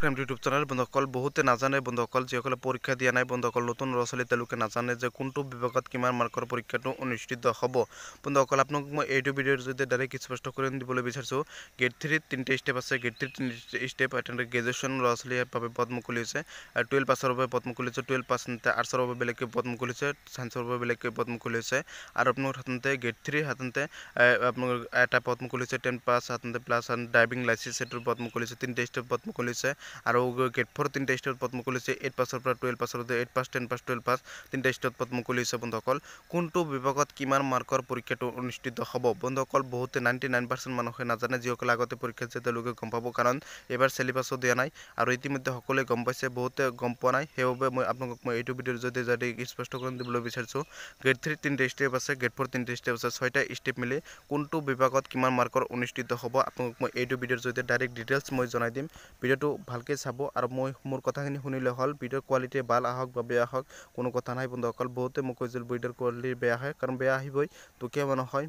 frame YouTube channel বন্ধুসকল বহুতে নাজানে বন্ধুসকল যিসকলে পৰীক্ষা দিয়া নাই বন্ধুসকল নতুন ল'ৰা ছোৱালী তেওঁলোকে নাজানে যে কোনটো বিভাগত কিমান মাৰ্কৰ পৰীক্ষাটো অনুষ্ঠিত হ'ব বন্ধুসকল আপোনালোকক মই এইটো ভিডিঅ'ৰ জৰিয়তে ডাইৰেক্ট স্পষ্ট কৰি দিবলৈ বিচাৰিছোঁ গ্ৰেড থ্ৰীত তিনিটা ষ্টেপ আছে গ্ৰেড থ্ৰীত তিনিটা ষ্টেপ তেনেকৈ গ্ৰেজুৱেশ্যন ল'ৰা ছোৱালীৰ বাবে পদ মুকলি হৈছে আৰু টুৱেল্ভ পাছৰ বাবে পদ মুকলি হৈছে টুৱেল্ভ পাছ আৰ্টছৰ বাবে বেলেগকৈ পদ মুকলি হৈছে চায়েন্সৰ বাবে বেলেগকৈ পদ মুকলি হৈছে আৰু আপোনালোক সাধাৰণতে গ্ৰেড থ্ৰী সাধাৰণতে আপোনালোকৰ এটা পদ মুকলি হৈছে টেন পাছ সাধাৰণতে প্লাছ ড্ৰাইভিং লাইচেন্স সেইটোৰ পদ মুকলি হৈছে তিনিটা ষ্টেপ পদ মুকলি হৈছে আৰু গ্ৰেড ফ'ৰ তিনিটা ষ্টেটত পদ্ম খুলিছে এইট পাছৰ পৰা টুৱেল্ভ পাছৰ eight pass ten pass twelve pass তিনিটা ষ্টেটত পদ্ম খুলিছে বন্ধুসকল কোনটো বিভাগত কিমান মাৰ্কৰ পৰীক্ষাটো অনুষ্ঠিত হ'ব বন্ধুসকল বহুতে নাইণ্টি নাইন পাৰ্চেণ্ট মানুহে নাজানে যিসকলে আগতে পৰীক্ষা দিছে তেওঁলোকে গম পাব কাৰণ এইবাৰ চেলিবাছো দিয়া নাই আৰু ইতিমধ্যে সকলোৱে গম পাইছে বহুতে গম পোৱা নাই সেইবাবে মই আপোনালোকক মই এইটো ভিডিঅ'ৰ জৰিয়তে যদি স্পষ্টকৰণ দিবলৈ বিচাৰিছোঁ গ্ৰেড থ্ৰী তিনিটা ষ্টেপ আছে গ্ৰেড ফ'ৰ তিনিটা ষ্টেপ আছে ছয়টা ষ্টেপ মিলি কোনটো বিভাগত কিমান মাৰ্কৰ অনুষ্ঠিত হ'ব আপোনালোকক মই এইটো ভিডিঅ'ৰ জৰিয়তে ডাইৰেক্ট ডিটেইলছ মই জনাই দিম ভিডিঅ'টো ভাল ভালকৈ চাব আৰু মই মোৰ কথাখিনি শুনিলে হ'ল ভিডিঅ'ৰ কোৱালিটিয়ে ভাল আহক বা বেয়া হওক কোনো কথা নাই বন্ধু অকল বহুতে মোক কৈছিল ভিডিঅ'ৰ কোৱালিটি বেয়া হয় কাৰণ বেয়া আহিবই দুখীয়া মানুহ হয়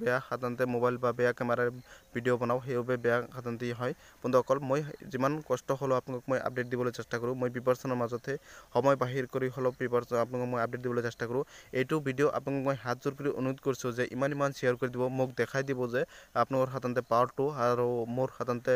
বেয়া সাধাৰণতে মোবাইল বা বেয়া কেমেৰাৰ ভিডিঅ' বনাওঁ সেইবাবে বেয়া সাধাৰণতে হয় বন্ধু অকল মই যিমান কষ্ট হ'লেও আপোনাক মই আপডেট দিবলৈ চেষ্টা কৰোঁ মই বিবৰ্চনৰ মাজতে সময় বাহিৰ কৰি হ'লেও বিবৰ্চন আপোনাক মই আপডেট দিবলৈ চেষ্টা কৰোঁ এইটো ভিডিঅ' আপোনালোকক মই হাত জোৰ কৰি অনুৰোধ কৰিছোঁ যে ইমান ইমান শ্বেয়াৰ কৰি দিব মোক দেখাই দিব যে আপোনালোকৰ সাধাৰণতে পাৱাৰটো আৰু মোৰ সাধাৰণতে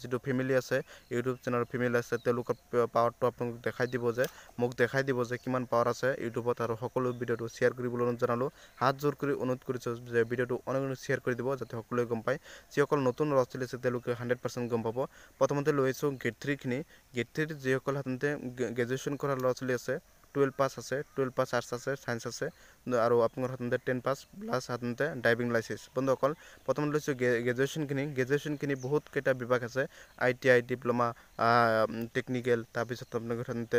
যিটো ফেমিলি আছে এইটো ইউটিউব চেনেলৰ ফিমেল আছে তেওঁলোকৰ পাৱাৰটো আপোনালোকক দেখাই দিব যে মোক দেখাই দিব যে কিমান পাৱাৰ আছে ইউটিউবত আৰু সকলো ভিডিঅ'টো শ্বেয়াৰ কৰিবলৈ অনুৰোধ জনালোঁ হাত জোৰ কৰি অনুৰোধ কৰিছোঁ যে ভিডিঅ'টো অনেক অনেক শ্বেয়াৰ কৰি দিব যাতে সকলোৱে গম পায় যিসকল নতুন ল'ৰা ছোৱালী আছে তেওঁলোকে হাণ্ড্ৰেড পাৰ্চেণ্ট গম পাব প্ৰথমতে লৈ আহিছোঁ গ্ৰেড থ্ৰীখিনি গ্ৰেড থ্ৰীত যিসকল সাধাৰণতে গ্ৰেজুৱেশ্যন কৰা ল'ৰা ছোৱালী আছে টুৱেলভ পাছ আছে টুৱেলভ পাছ আৰ্টছ আছে ছায়েন্স আছে আৰু আপোনাৰ সাধাৰণতে টেন পাছ প্লাছ সাধাৰণতে ড্ৰাইভিং লাইচেঞ্চ বন্ধু অকল প্ৰথমে লৈছোঁ গ্ৰেজুৱেশ্যনখিনি গ্ৰেজুৱেশ্যনখিনি বহুতকেইটা বিভাগ আছে I T I diploma technical তাৰপিছত আপোনালোকে সাধাৰণতে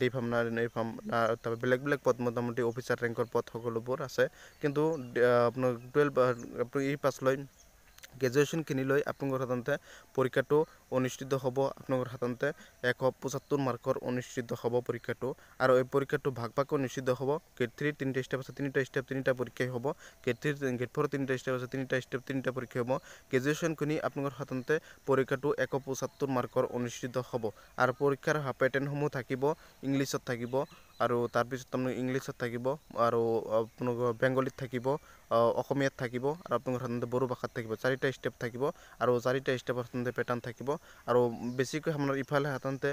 ডি ফাৰ্ম নাৰ্চাৰী ফাৰ্ম তাৰপৰা বেলেগ বেলেগ পদ মোটামুটি অফিচাৰ ৰেংকৰ পদ সকলোবোৰ আছে কিন্তু আপোনাৰ টুৱেলভ আপুনি এই পাছ লৈ গ্ৰেজুৱেশ্যনখিনি লৈ আপোনালোকৰ সাধাৰণতে পৰীক্ষাটো অনুষ্ঠিত হ'ব আপোনালোকৰ সাধাৰণতে এশ পঁচাত্তৰ মাৰ্কৰ অনুষ্ঠিত হ'ব পৰীক্ষাটো আৰু এই পৰীক্ষাটো ভাগ ভাগ অনুষ্ঠিত হ'ব গ্ৰেড থ্ৰী তিনিটা ষ্টেপ আছে তিনিটা ষ্টেপ তিনিটা পৰীক্ষাই হ'ব গ্ৰেড থ্ৰী গ্ৰেড ফ'ৰ তিনিটা ষ্টেপ আছে তিনিটা ষ্টেপ তিনিটা পৰীক্ষা হ'ব গ্ৰেজুৱেশ্যনখিনি আপোনালোকৰ সাধাৰণতে পৰীক্ষাটো এশ পঁচাত্তৰ মাৰ্কৰ অনুষ্ঠিত হ'ব আৰু পৰীক্ষাৰ পেটাৰ্ণসমূহ থাকিব ইংলিছত থাকিব আৰু তাৰপিছত আপোনালোকে ইংলিছত থাকিব আৰু আপোনালোকৰ বেংগলীত থাকিব অসমীয়াত থাকিব আৰু আপোনালোকৰ সাধাৰণতে বড়ো ভাষাত থাকিব চাৰিটা ষ্টেপ থাকিব আৰু চাৰিটা ষ্টেপৰ সাধাৰণতে পেটাৰ্ণ থাকিব আৰু বেছিকৈ আপোনাৰ ইফালে সাধাৰণতে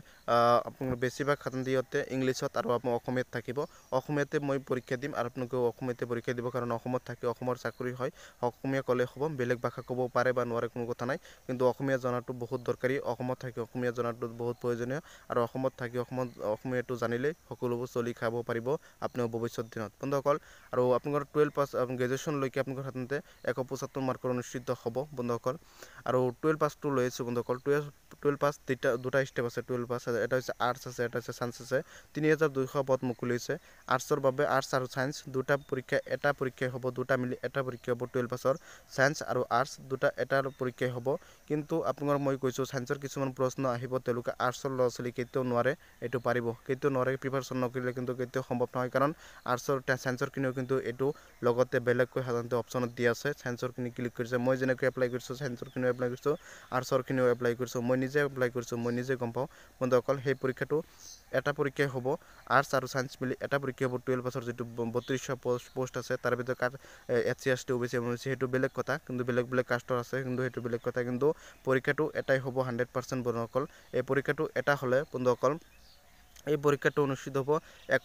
আপোনাৰ বেছিভাগ সাধাৰণতে ইয়াতে ইংলিছত আৰু আপোনাৰ অসমীয়াত থাকিব অসমীয়াতে মই পৰীক্ষা দিম আৰু আপোনালোকেও অসমীয়াতে পৰীক্ষা দিব কাৰণ অসমত থাকি অসমৰ চাকৰি হয় অসমীয়া ক'লে হ'ব বেলেগ ভাষা ক'ব পাৰে বা নোৱাৰে কোনো কথা নাই কিন্তু অসমীয়া জনাটো বহুত দৰকাৰী অসমত থাকি অসমীয়া জনাটো বহুত প্ৰয়োজনীয় আৰু অসমত থাকি অসমত অসমীয়াটো জানিলে সকলোবোৰ চলি খাব পাৰিব আপোনাৰ ভৱিষ্যত দিনত বন্ধুসকল আৰু আপোনালোকৰ টুৱেলভ পাছ গ্ৰেজুৱেশ্যনলৈকে আপোনালোকৰ সাধাৰণতে এশ পঁচাত্তৰ মাৰ্কৰ অনুষ্ঠিত হ'ব বন্ধুসকল আৰু টুৱেলভ পাছটো লৈ আছোঁ বন্ধুসকল টুৱেলভ cuida টুৱেল্ভ পাছ দুটা দুটা ষ্টেপ আছে টুৱেল্ভ পাছ আছে এটা হৈছে আৰ্টছ আছে এটা হৈছে চায়েন্স আছে তিনি হাজাৰ দুশ পদ মুকলি হৈছে আৰ্টছৰ বাবে আৰ্টছ আৰু চায়েন্স দুটা পৰীক্ষা এটা পৰীক্ষাই হ'ব দুটা মিলি এটা পৰীক্ষা হ'ব টুৱেল্ভ পাছৰ চায়েন্স আৰু আৰ্টছ দুটা এটাৰ পৰীক্ষাই হ'ব কিন্তু আপোনাৰ মই কৈছোঁ চায়েন্সৰ কিছুমান প্ৰশ্ন আহিব তেওঁলোকে আৰ্টছৰ ল'ৰা ছোৱালী কেতিয়াও নোৱাৰে এইটো পাৰিব কেতিয়াও নোৱাৰে প্ৰিপাৰেশ্যন নকৰিলে কিন্তু কেতিয়াও সম্ভৱ নহয় কাৰণ আৰ্টছৰ চায়েন্সৰ কিনিও কিন্তু এইটো লগতে বেলেগকৈ সাধাৰণতে অপশ্যনত দিয়া আছে চায়েন্সৰখিনি ক্লিক কৰিছে মই যেনেকৈ এপ্লাই কৰিছোঁ চায়েন্সৰখিনিও এপ্লাই কৰিছোঁ আৰ্টছৰখিনিও এপ্লাই কৰিছোঁ মই নিজে নিজে এপ্লাই কৰিছোঁ মই নিজে গম পাওঁ বন্ধু অকল সেই পৰীক্ষাটো এটা পৰীক্ষাই হ'ব আৰ্টছ আৰু ছায়েঞ্চ মিলি এটা পৰীক্ষা হ'ব টুৱেলভ পাছৰ যিটো বত্ৰিছশ পষ্ট পষ্ট আছে তাৰ ভিতৰত কাৰ S C S T O' B C M O' C সেইটো বেলেগ কথা কিন্তু বেলেগ বেলেগ কাষ্টৰ আছে কিন্তু সেইটো বেলেগ কথা কিন্তু পৰীক্ষাটো এটাই হ'ব হাণ্ড্ৰেড পাৰ্চেণ্ট বন্ধু অকল এই পৰীক্ষাটো এটা হ'লে বন্ধু অকল এই পৰীক্ষাটো অনুষ্ঠিত হ'ব এশ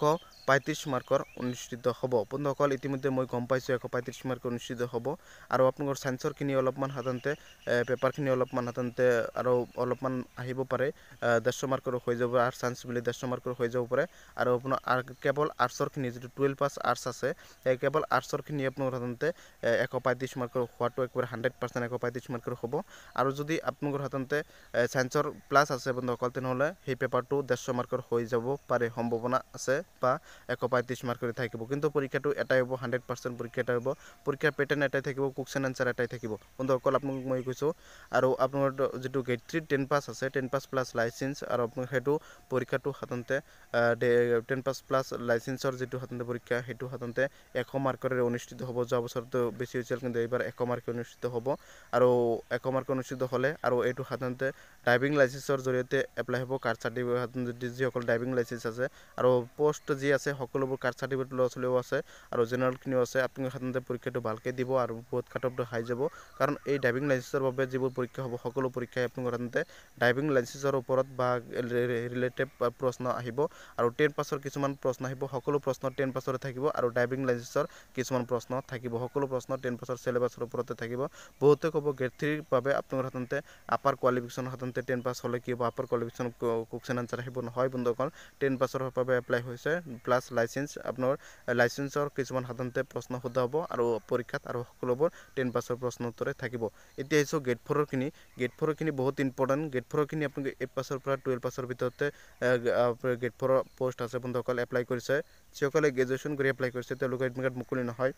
পঁয়ত্ৰিছ মাৰ্কৰ অনুষ্ঠিত হ'ব বন্ধুসকল ইতিমধ্যে মই গম পাইছোঁ এশ পঁয়ত্ৰিছ মাৰ্কৰ অনুষ্ঠিত হ'ব আৰু আপোনালোকৰ চায়েন্সৰখিনি অলপমান সাধাৰণতে পেপাৰখিনি অলপমান সাধাৰণতে আৰু অলপমান আহিব পাৰে দেড়শ মাৰ্কৰ হৈ যাব আৰ্টছ চায়েন্স বুলি দেড়শ মাৰ্কৰ হৈ যাব পাৰে আৰু আপোনাৰ কেৱল আৰ্টছৰখিনি যিটো টুৱেলভ পাছ আৰ্টছ আছে সেই কেৱল আৰ্টছৰখিনি আপোনালোকৰ সাধাৰণতে এশ পঁয়ত্ৰিছ মাৰ্কৰ হোৱাটো একেবাৰে হাণ্ড্ৰেড পাৰ্চেণ্ট এশ পঁয়ত্ৰিছ মাৰ্কৰ হ'ব আৰু যদি আপোনালোকৰ সাধাৰণতে চায়েন্সৰ প্লাছ আছে বন্ধুসকল তেনেহ'লে সেই পেপাৰটো দেড়শ মাৰ্কৰ হৈ যাব পাৰে সম্ভাৱনা আছে বা এশ পঁয়ত্ৰিছ মাৰ্কৰে থাকিব কিন্তু পৰীক্ষাটো এটাই হ'ব হাণ্ড্ৰেড পাৰ্চেণ্ট পৰীক্ষা এটা হ'ব পৰীক্ষাৰ পেটাৰ্ণ এটাই থাকিব কুৱেশ্যন এনচাৰ এটাই থাকিব বন্ধুসকল আপোনালোকক মই কৈছোঁ আৰু আপোনাৰ যিটো গেট থ্ৰী টেন পাছ আছে টেন পাছ প্লাছ লাইচেঞ্চ আৰু আপোনাৰ সেইটো পৰীক্ষাটো সাধাৰণতে টেন পাছ প্লাছ লাইচেঞ্চৰ যিটো সাধাৰণতে পৰীক্ষা সেইটো সাধাৰণতে এশ মাৰ্কৰে অনুষ্ঠিত হ'ব যোৱা বছৰতো বেছি হৈছিল কিন্তু এইবাৰ এশ মাৰ্কে অনুষ্ঠিত হ'ব আৰু এশ মাৰ্ক অনুষ্ঠিত হ'লে আৰু এইটো সাধাৰণতে ড্ৰাইভিং লাইচেঞ্চৰ জৰিয়তে এপ্লাই হ'ব কাৰ্ড চাৰ্টিফিকেট যিসকল ড্ৰাইভিং ড্ৰাইভিং লাইচেঞ্চ আছে আৰু পষ্ট যি আছে সকলোবোৰ কাৰ্ড চাৰ্টিফিকেট ল'ৰা ছোৱালীও আছে আৰু জেনেৰেলখিনিও আছে আপোনালোকে সাধাৰণতে পৰীক্ষাটো ভালকৈ দিব আৰু বহুত কাটপটো হাই যাব কাৰণ এই ড্ৰাইভিং লাইচেঞ্চৰ বাবে যিবোৰ পৰীক্ষা হ'ব সকলো পৰীক্ষাই আপোনালোকে সাধাৰণতে ড্ৰাইভিং লাইচেঞ্চৰ ওপৰত বা ৰিলেটেড প্ৰশ্ন আহিব আৰু টেন পাছৰ কিছুমান প্ৰশ্ন আহিব সকলো প্ৰশ্ন টেন পাছতে থাকিব আৰু ড্ৰাইভিং লাইচেঞ্চৰ কিছুমান প্ৰশ্ন থাকিব সকলো প্ৰশ্ন টেন পাছৰ চিলেবাছৰ ওপৰতে থাকিব বহুতে ক'ব গ্ৰেড থ্ৰীৰ বাবে আপোনালোকৰ সাধাৰণতে আপাৰ কোৱালিফিকেশ্যন সাধাৰণতে টেন পাছ হ'লে কি হ'ব আপাৰ কোৱালিফিকেশ্যন কুৱেশ্যন আনচাৰ আহিব নহয় বন্ধুসকল এখন টেন পাছৰ বাবে এপ্লাই হৈছে প্লাছ লাইচেঞ্চ আপোনাৰ লাইচেঞ্চৰ কিছুমান সাধাৰণতে প্ৰশ্ন সোধা হ'ব আৰু পৰীক্ষাত আৰু সকলোবোৰ টেন পাছৰ প্ৰশ্ন উত্তৰে থাকিব এতিয়া আহিছোঁ গেট ফ'ৰৰখিনি গেট ফ'ৰৰখিনি বহুত ইম্পৰ্টেণ্ট গেট ফ'ৰৰখিনি আপোনালোকে এইট পাছৰ পৰা টুৱেল্ভ পাছৰ ভিতৰতে গেট ফ'ৰৰ পষ্ট আছে বন্ধুসকল এপ্লাই কৰিছে যিসকলে গ্ৰেজুৱেশ্যন কৰি এপ্লাই কৰিছে তেওঁলোকৰ এডমিট কাৰ্ড মুকলি নহয়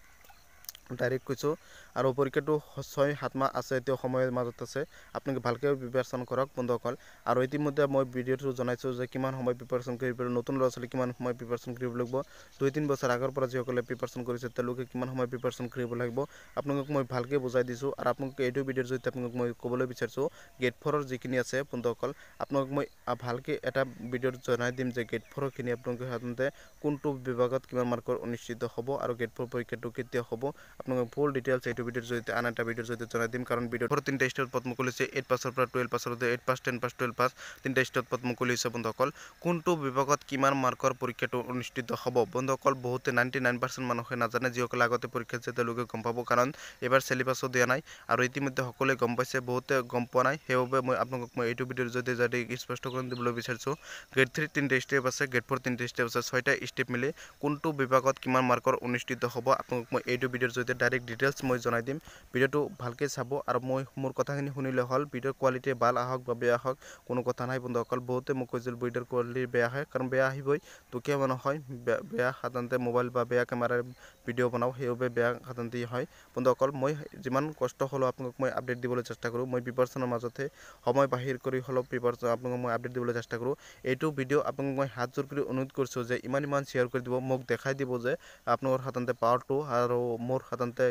তাৰিখ কৈছোঁ আৰু পৰীক্ষাটো ছয় সাত মাহ আছে এতিয়া সময়ৰ মাজত আছে আপোনালোকে ভালকৈ প্ৰিপেৰেশ্যন কৰক বন্ধুসকল আৰু ইতিমধ্যে মই ভিডিঅ'টো জনাইছোঁ যে কিমান সময় প্ৰিপেৰেশ্যন কৰিব নতুন ল'ৰা ছোৱালী কিমান সময় প্ৰিপেৰেশ্যন কৰিব লাগিব দুই তিনি বছৰ আগৰ পৰা যিসকলে প্ৰিপেৰেশ্যন কৰিছে তেওঁলোকে কিমান সময় প্ৰিপেৰেশ্যন কৰিব লাগিব আপোনালোকক মই ভালকৈ বুজাই দিছোঁ আৰু আপোনালোকে এইটো ভিডিঅ'ৰ জৰিয়তে আপোনালোকক মই ক'বলৈ বিচাৰিছোঁ গেট ফ'ৰৰ যিখিনি আছে বন্ধুসকল আপোনালোকক মই ভালকৈ এটা ভিডিঅ'ত জনাই দিম যে গেট ফ'ৰৰখিনি আপোনালোকে সাধাৰণতে কোনটো বিভাগত কিমান মাৰ্কৰ অনুষ্ঠিত হ'ব আৰু গেট ফ'ৰ পৰীক্ষাটো কেতিয়া হ'ব আপোনালোকে ফুল ডিটেইলছ এইটো ভিডিঅ'ৰ জৰিয়তে আন এটা ভিডিঅ'ৰ জৰিয়তে জনাই দিম কাৰণ ভিডিঅ' ফৰ তিনিটা ষ্টেট পদ্ম খুলিছে এইট পাছৰ পৰা টুৱেলভ পাছলৈকে eight pass ten pass twelve pass তিনিটা ষ্টেট পদ্ম খুলিছে বন্ধুসকল কোনটো বিভাগত কিমান মাৰ্কৰ পৰীক্ষাটো অনুষ্ঠিত হ'ব বন্ধুসকল বহুতে নাইণ্টি নাইন পাৰ্চেণ্ট মানুহে নাজানে যিসকলে আগতে পৰীক্ষা দিছে তেওঁলোকে গম পাব কাৰণ এইবাৰ চেলিবাছো দিয়া নাই আৰু ইতিমধ্যে সকলোৱে গম পাইছে বহুতে গম পোৱা নাই সেইবাবে মই আপোনালোকক মই এইটো ভিডিঅ'ৰ জৰিয়তে যাতে স্পষ্ট কৰি দিবলৈ বিচাৰিছোঁ গ্ৰেড থ্ৰী তিনিটা ষ্টেপ আছে গ্ৰেড ফ'ৰ তিনিটা ষ্টেপ আছে ছয়টা ষ্টেপ মিলে কোনটো বিভাগত কিমান মাৰ্কৰ অনুষ্ঠিত হ'ব আপোনালোকক মই এইটো ভিডিঅ'ৰ জৰিয়তে জৰিয়তে ডাইৰেক্ট ডিটেইলছ মই জনাই দিম ভিডিঅ'টো ভালকৈ চাব আৰু মই মোৰ কথাখিনি শুনিলে হ'ল ভিডিঅ'ৰ কোৱালিটি ভাল আহক বা বেয়া হওক কোনো কথা নাই বন্ধু অকল বহুতে মোক কৈছিল ভিডিঅ'ৰ কোৱালিটি বেয়া হয় কাৰণ বেয়া আহিবই দুখীয়া মানুহ হয় বেয়া বেয়া সাধাৰণতে মোবাইল বা বেয়া কেমেৰাৰে ভিডিঅ' বনাওঁ সেইবাবে বেয়া সাধাৰণতে হয় বন্ধু অকল মই যিমান কষ্ট হ'লেও আপোনালোকক মই আপডেট দিবলৈ চেষ্টা কৰোঁ মই বিপৰ্চনৰ মাজতে সময় বাহিৰ কৰি হ'লেও বিপৰ্চন আপোনালোকক মই আপডেট দিবলৈ চেষ্টা কৰোঁ এইটো ভিডিঅ' আপোনাক মই হাত জোৰ কৰি অনুৰোধ কৰিছোঁ যে ইমান ইমান শ্বেয়াৰ কৰি দিব মোক দেখাই দিব যে আপোনালোকৰ সাধাৰণতে পাৱাৰটো আৰু মোৰ সাধাৰণতে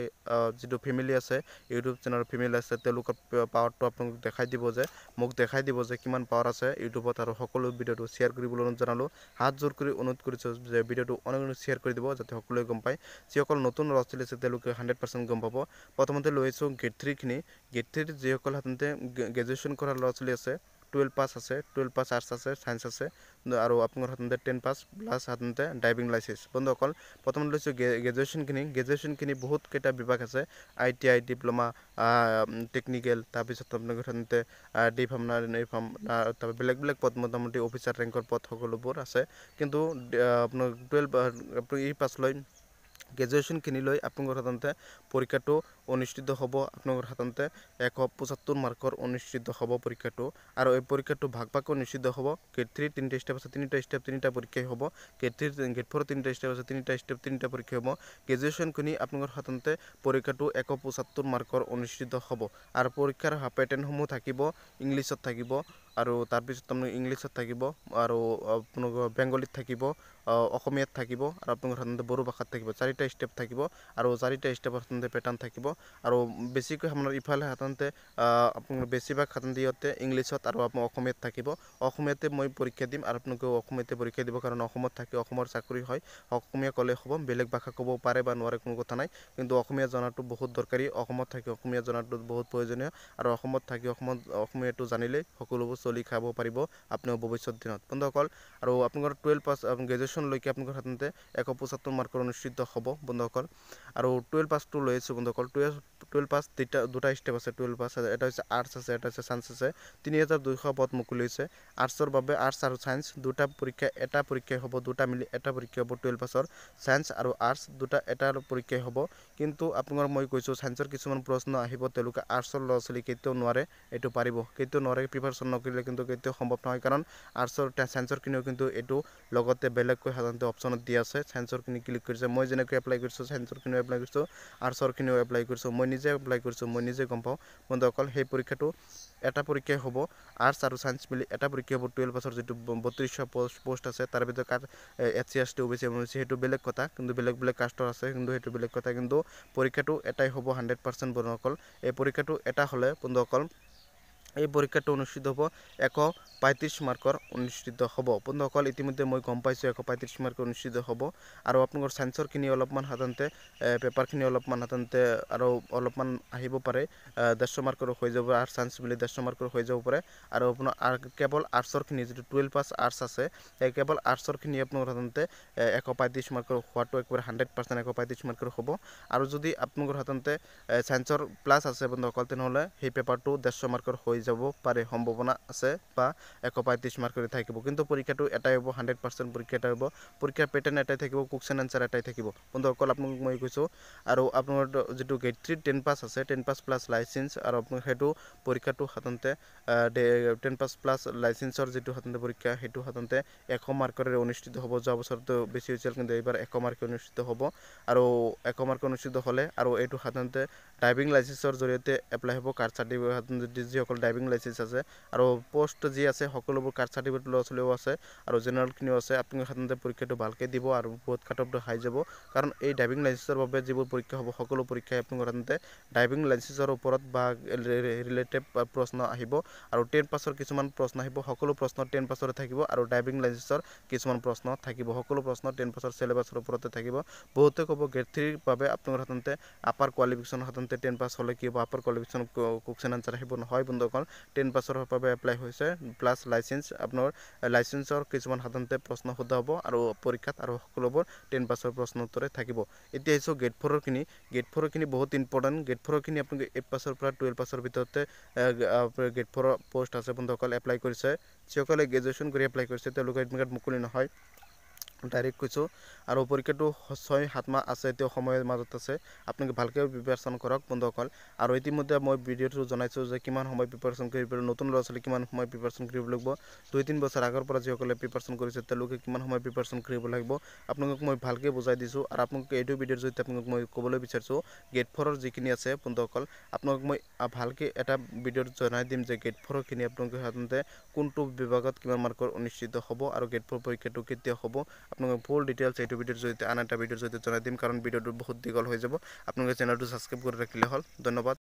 যিটো ফেমিলি আছে ইউটিউব চেনেলৰ ফেমিলি আছে তেওঁলোকৰ পাৱাৰটো আপোনালোকক দেখাই দিব যে মোক দেখাই দিব যে কিমান পাৱাৰ আছে ইউটিউবত আৰু সকলো ভিডিঅ'টো শ্বেয়াৰ কৰিবলৈ অনুৰোধ জনালোঁ হাত জোৰ কৰি অনুৰোধ কৰিছোঁ যে ভিডিঅ'টো অনেক অনেক শ্বেয়াৰ কৰি দিব যাতে সকলোৱে গম পায় যিসকল নতুন ল'ৰা ছোৱালী আছে তেওঁলোকে হাণ্ড্ৰেড পাৰ্চেণ্ট গম পাব প্ৰথমতে লৈ আহিছোঁ গ্ৰেড থ্ৰীখিনি গ্ৰেড থ্ৰীত যিসকল সাধাৰণতে গ্ৰেজুৱেশ্যন কৰা ল'ৰা ছোৱালী আছে টুৱেল্ভ পাছ আছে টুৱেল্ভ পাছ আৰ্টছ আছে চায়েন্স আছে আৰু আপোনাৰ হাততে টেন পাছ প্লাছ হাততে ড্ৰাইভিং লাইচেঞ্চ বন্ধুসকল প্ৰথম লৈছোঁ গ্ৰেজুৱেশ্যনখিনি গ্ৰেজুৱেশ্যনখিনি বহুতকেইটা বিভাগ আছে I T I diploma technical তাৰপিছত আপোনালোকৰ সাধাৰণতে ডি ফাৰ্ম নাৰ্ণ ফাৰ্ম তাৰপৰা বেলেগ বেলেগ পদ মোটামুটি অফিচাৰ ৰেংকৰ পদ সকলোবোৰ আছে কিন্তু আপোনাৰ টুৱেল্ভ আপুনি এই পাছ লৈ গ্ৰেজুৱেশ্যনখিনি লৈ আপোনালোকৰ সাধাৰণতে পৰীক্ষাটো অনুষ্ঠিত হ'ব আপোনালোকৰ সাধাৰণতে এশ পঁচাত্তৰ মাৰ্কৰ অনুষ্ঠিত হ'ব পৰীক্ষাটো আৰু এই পৰীক্ষাটো ভাগ ভাগকৈ অনুষ্ঠিত হ'ব গ্ৰেড থ্ৰী তিনিটা ষ্টেপ আছে তিনিটা ষ্টেপ তিনিটা পৰীক্ষাই হ'ব গ্ৰেড থ্ৰী গ্ৰেড ফ'ৰ তিনিটা ষ্টেপ আছে তিনিটা ষ্টেপ তিনিটা পৰীক্ষা হ'ব গ্ৰেজুৱেশ্যনখিনি আপোনালোকৰ সাধাৰণতে পৰীক্ষাটো এশ পঁচাত্তৰ মাৰ্কৰ অনুষ্ঠিত হ'ব আৰু পৰীক্ষাৰ পেটাৰ্ণসমূহ থাকিব ইংলিছত থাকিব আৰু তাৰপিছত তাৰমানে ইংলিছত থাকিব আৰু আপোনালোকৰ বেংগলীত থাকিব অসমীয়াত থাকিব আৰু আপোনালোকৰ সাধাৰণতে বড়ো ভাষাত থাকিব চাৰিটা ষ্টেপ থাকিব আৰু চাৰিটা ষ্টেপৰ সাধাৰণতে পেটাৰ্ণ থাকিব আৰু বেছিকৈ আপোনাৰ ইফালে সাধাৰণতে আপোনালোকৰ বেছিভাগ সাধাৰণতে ইয়াতে ইংলিছত আৰু আপোনাৰ অসমীয়াত থাকিব অসমীয়াতে মই পৰীক্ষা দিম আৰু আপোনালোকেও অসমীয়াতে পৰীক্ষা দিব কাৰণ অসমত থাকি অসমৰ চাকৰি হয় অসমীয়া ক'লে হ'ব বেলেগ ভাষা ক'ব পাৰে বা নোৱাৰে কোনো কথা নাই কিন্তু অসমীয়া জনাটো বহুত দৰকাৰী অসমত থাকি অসমীয়া জনাটো বহুত প্ৰয়োজনীয় আৰু অসমত থাকি অসমত অসমীয়াটো জানিলেই সকলো বস্তু চলি খাব পাৰিব আপোনাৰ ভৱিষ্যত দিনত বন্ধুসকল আৰু আপোনালোকৰ টুৱেলভ পাছ গ্ৰেজুৱেশ্যনলৈকে আপোনালোকৰ সাধাৰণতে এশ পঁচাত্তৰ মাৰ্কৰ অনুষ্ঠিত হ'ব বন্ধুসকল আৰু টুৱেলভ পাছটো লৈ আছোঁ বন্ধুসকল টুৱেলভ টুৱেলভ পাছ দুটা দুটা ষ্টেপ আছে টুৱেলভ পাছ এটা হৈছে আৰ্টছ আছে এটা হৈছে চায়েন্স আছে তিনি হাজাৰ দুশ পদ মুকলি হৈছে আৰ্টছৰ বাবে আৰ্টছ আৰু চায়েন্স দুটা পৰীক্ষা এটা পৰীক্ষাই হ'ব দুটা মিলি এটা পৰীক্ষা হ'ব টুৱেলভ পাছৰ চায়েন্স আৰু আৰ্টছ দুটা এটাৰ পৰীক্ষাই হ'ব কিন্তু আপোনালোকৰ মই কৈছোঁ চায়েন্সৰ কিছুমান প্ৰশ্ন আহিব তেওঁলোকে আৰ্টছৰ ল'ৰা ছোৱালী কেতিয়াও নোৱাৰে এইটো পাৰিব কেতিয়াও নোৱাৰে প্ৰিপাৰেশ্যন নকৰিলে কৰিলে কিন্তু কেতিয়াও সম্ভৱ নহয় কাৰণ আৰ্টছৰ চেঞ্চৰখিনিও কিন্তু এইটো লগতে বেলেগকৈ সাধাৰণতে অপশ্যনত দিয়া আছে চেঞ্চৰখিনি ক্লিক কৰিছে মই যেনেকৈ এপ্লাই কৰিছোঁ চেঞ্চৰখিনিও এপ্লাই কৰিছোঁ আৰ্টছৰখিনিও এপ্লাই কৰিছোঁ মই নিজে এপ্লাই কৰিছোঁ মই নিজে গম পাওঁ বন্ধু অকল সেই পৰীক্ষাটো এটা পৰীক্ষাই হ'ব আৰ্টছ আৰু চায়েন্স মিলি এটা পৰীক্ষা হ'ব টুৱেলভাছৰ যিটো বত্ৰিছশ পষ্ট পষ্ট আছে তাৰ ভিতৰত কাৰ S C S T O' B C M O' B C সেইটো বেলেগ কথা কিন্তু বেলেগ বেলেগ কাষ্টৰ আছে কিন্তু সেইটো বেলেগ কথা কিন্তু পৰীক্ষাটো এটাই হ'ব হাণ্ড্ৰেড পাৰ্চেণ্ট বন্ধুসকল এই পৰীক্ষাটো এটা হ'লে বন্ধুসকল এই পরীক্ষাটি অনুষ্ঠিত হব এশ পঁয়ত্রিশ মার্কর অনুষ্ঠিত হব বন্ধুসকল ইতিমধ্যে মই গম পাইছো এশ পঁয়ত্রিশ মার্কর অনুষ্ঠিত হব আর আপনার সায়েন্সর খিনি অলপমান সাধারণত পেপার খিনি অলপমান সাধারণত আর অলপমান আহিব পারে দেড়শো মার্কর হয়ে যাব আর্টস সায়েন্স মিলে দেড়শো মার্কর হয়ে যাব পারে আর আপনার কেবল আর্টসর খিনি যদি টুয়েলভ পাস আর্টস আছে এই কেবল আর্টসর খিনি আপনার সাধারণত এশ পঁয়ত্রিশ মার্কর হওয়াটা একবারে হান্ড্রেড পার্সেন্ট এশ পঁয়ত্রিশ মার্কর হব আর যদি আপনার সাধারণত সায়েন্সর প্লাস আছে বন্ধুসকল তেনহলে সেই পেপারটা দেড়শো মার্কর হয়ে যাব পাৰে সম্ভাৱনা আছে বা এশ পঁয়ত্ৰিছ মাৰ্কৰে থাকিব কিন্তু পৰীক্ষাটো এটাই হ'ব হাণ্ড্ৰেড পাৰ্চেণ্ট পৰীক্ষা এটাই হ'ব পৰীক্ষাৰ পেটাৰ্ণ এটাই থাকিব কুৱেশ্যন এনচাৰ এটাই থাকিব বন্ধুসকল আপোনাক মই কৈছোঁ আৰু আপোনাৰ যিটো গেট থ্ৰী টেন পাছ আছে টেন পাছ প্লাছ লাইচেঞ্চ আৰু আপোনাৰ সেইটো পৰীক্ষাটো সাধাৰণতে টেন পাছ প্লাছ লাইচেঞ্চৰ যিটো সাধাৰণতে পৰীক্ষা সেইটো সাধাৰণতে এশ মাৰ্কৰে অনুষ্ঠিত হ'ব যোৱা বছৰতো বেছি হৈছিল কিন্তু এইবাৰ এশ মাৰ্কে অনুষ্ঠিত হ'ব আৰু এশ মাৰ্কে অনুষ্ঠিত হ'লে আৰু এইটো সাধাৰণতে ড্ৰাইভিং লাইচেঞ্চৰ জৰিয়তে এপ্লাই হ'ব কাৰ্ড চাৰ্টিফিকেট যিসকল ড্ৰাইভিং ড্ৰাইভিং লাইচেঞ্চ আছে আৰু পষ্ট যি আছে সকলোবোৰ কাষ্ট চাৰ্টিফিকেট ল'ৰা ছোৱালীও আছে আৰু জেনেৰেলখিনিও আছে আপুনি সাধাৰণতে পৰীক্ষাটো ভালকৈ দিব আৰু বহুত কাটপটো হাই যাব কাৰণ এই ড্ৰাইভিং লাইচেঞ্চৰ বাবে যিবোৰ পৰীক্ষা হ'ব সকলো পৰীক্ষাই আপুনি সাধাৰণতে ড্ৰাইভিং লাইচেঞ্চৰ ওপৰত বা ৰিলেটেড প্ৰশ্ন আহিব আৰু টেন পাছৰ কিছুমান প্ৰশ্ন আহিব সকলো প্ৰশ্ন টেন পাছতে থাকিব আৰু ড্ৰাইভিং লাইচেঞ্চৰ কিছুমান প্ৰশ্ন থাকিব সকলো প্ৰশ্ন টেন পাছৰ চিলেবাছৰ ওপৰতে থাকিব বহুতে ক'ব গ্ৰেড থ্ৰীৰ বাবে আপোনাৰ সাধাৰণতে আপাৰ কোৱালিফিকেশ্যন সাধাৰণতে টেন পাছ হ'লে কি হ'ব আপাৰ কোৱালিফিকেশ্যন কুৱেশ্যন আনচাৰ আহিব নহয় বন্ধুসকল আপোনাৰ টেন পাছৰ বাবে এপ্লাই হৈছে প্লাছ লাইচেঞ্চ আপোনাৰ লাইচেঞ্চৰ কিছুমান সাধাৰণতে প্ৰশ্ন সোধা হ'ব আৰু পৰীক্ষাত আৰু সকলোবোৰ টেন পাছৰ প্ৰশ্ন উত্তৰে থাকিব এতিয়া আহিছোঁ গ্ৰেড ফ'ৰৰখিনি গ্ৰেড ফ'ৰৰখিনি বহুত ইম্পৰ্টেণ্ট গ্ৰেড ফ'ৰৰখিনি আপোনালোকে এইট পাছৰ পৰা টুৱেল্ভ পাছৰ ভিতৰতে গ্ৰেড ফ'ৰৰ পষ্ট আছে বন্ধুসকল এপ্লাই কৰিছে যিসকলে গ্ৰেজুৱেশ্যন কৰি এপ্লাই কৰিছে তেওঁলোকৰ এডমিট কাৰ্ড মুকলি নহয় ডাইৰেক্ট কৈছোঁ আৰু পৰীক্ষাটো ছয় সাতমাহ আছে এতিয়াও সময়ৰ মাজত আছে আপোনালোকে ভালকৈ প্ৰিপেৰেশ্যন কৰক বন্ধুসকল আৰু ইতিমধ্যে মই ভিডিঅ'টো জনাইছোঁ যে কিমান সময় প্ৰিপেৰেশ্যন কৰিব লাগিব নতুন ল'ৰা ছোৱালী কিমান সময় প্ৰিপেৰেশ্যন কৰিব লাগিব দুই তিনি বছৰ আগৰ পৰা যিসকলে প্ৰিপেৰেশ্যন কৰিছে তেওঁলোকে কিমান সময় প্ৰিপেৰেশ্যন কৰিব লাগিব আপোনালোকক মই ভালকৈ বুজাই দিছোঁ আৰু আপোনালোকে এইটো ভিডিঅ'ৰ জৰিয়তে আপোনালোকক মই ক'বলৈ বিচাৰিছোঁ গেট ফ'ৰৰ যিখিনি আছে বন্ধুসকল আপোনালোকক মই ভালকৈ এটা ভিডিঅ'ত জনাই দিম যে গেট ফ'ৰৰখিনি আপোনালোকে সাধাৰণতে কোনটো বিভাগত কিমান মাৰ্কৰ অনুষ্ঠিত হ'ব আৰু গেট ফ'ৰ পৰীক্ষাটো কেতিয়া হ'ব আপোনালোকে ফুল ডিটেইলস এইটো ভিডিঅ'ৰ জৰিয়তে আন এটা ভিডিঅ'ৰ জৰিয়তে জনাই দিম কাৰণ ভিডিঅ'টো বহুত দীঘল হৈ যাব আপোনালোকে চেনেলটো ছাবস্ক্ৰাইব কৰি ৰাখিলে হ'ল ধন্যবাদ